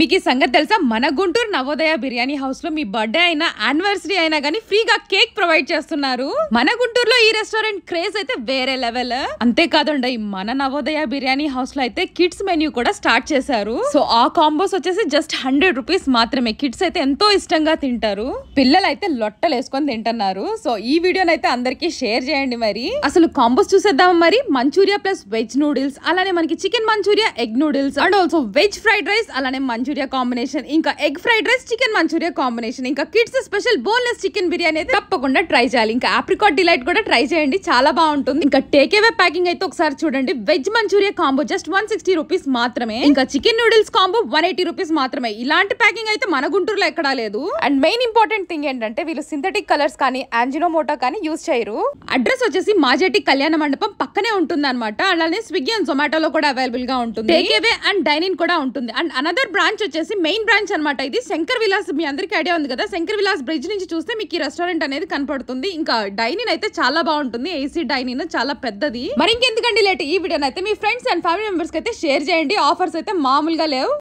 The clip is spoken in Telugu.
మీకు ఈ సంగతి తెలుసా మన గుంటూరు నవోదయ బిర్యానీ హౌస్ లో మీ బర్త్డే అయినా యానివర్సరీ అయినా కానీ ఫ్రీగా కేక్ ప్రొవైడ్ చేస్తున్నారు మన గుంటూరులో ఈ రెస్టారెంట్ క్రేజ్ అయితే వేరే లెవెల్ అంతేకాదండి మన నవోదయ బిర్యానీ హౌస్ లో అయితే కిడ్స్ మెన్యూ కూడా స్టార్ట్ చేశారు సో ఆ కాంబోస్ వచ్చేసి జస్ట్ హండ్రెడ్ రూపీస్ మాత్రమే కిడ్స్ అయితే ఎంతో ఇష్టంగా తింటారు పిల్లలు అయితే లొట్టలు వేసుకొని తింటున్నారు సో ఈ వీడియోని అయితే అందరికీ షేర్ చేయండి మరి అసలు కాంబోస్ చూసేద్దాం మరి మంచూరియా ప్లస్ వెజ్ నూడిల్స్ అలానే మనకి chicken manchuria egg noodles and also veg fried rice అలానే మంచూరియా కాంబినేషన్ ఇంకా egg fried rice chicken manchuria combination ఇంకా kids special boneless chicken biryani అయితే తప్పకుండా ట్రై చేయాలి ఇంకా ఆప్రికాట్ డిలైట్ కూడా ట్రై చేయండి చాలా బాగుంటుంది ఇంకా టేక్ అవే ప్యాకింగ్ అయితే ఒకసారి చూడండి veg manchuria combo just one sixty rupees మాత్రమే ఇంకా chicken noodles combo one eighty rupees మాత్రమే ఇలాంటి ప్యాకింగ్ అయితే మన గుంటూరులో ఎక్కడా లేదు అండ్ మెయిన్ ఇంపార్టెంట్ థింగ్ ఏంటంటే వీళ్ళు సింథటిక్ కలర్స్ కానీ ఆంజినోమోటో కానీ యూజ్ చేయరు అడ్రస్ వచ్చేసి మాజేటి కళ్యాణ మండపం పక్కనే ఉంటుంది అనమాట అలానే స్విగ్గీ అండ్ జొమాటోలో కూడా అవైలబుల్ గా ఉంటుంది టేక్ అండ్ డైనింగ్ కూడా ఉంటుంది అండ్ అనదర్ బ్రాంచ్ బ్రాంచ్ వచ్చేసి మెయిన్ బ్రాంచ్ అనమాట ఇది శంకర్ విలాస్ మీ అందరికీ ఐడియా ఉంది కదా శంకర్ విలాస్ బ్రిడ్జ్ నుంచి చూస్తే మీకు ఈ రెస్టారెంట్ అనేది కనపడుతుంది ఇంకా డైనింగ్ అయితే చాలా బాగుంటుంది ఏసీ డైనింగ్ చాలా పెద్దది మరి ఇంకెందుకండి లేట్ ఈ వీడియో అయితే మీ ఫ్రెండ్స్ అండ్ ఫ్యామిలీ మెంబర్స్ అయితే షేర్ చేయండి ఆఫర్స్ అయితే మామూలుగా లేవు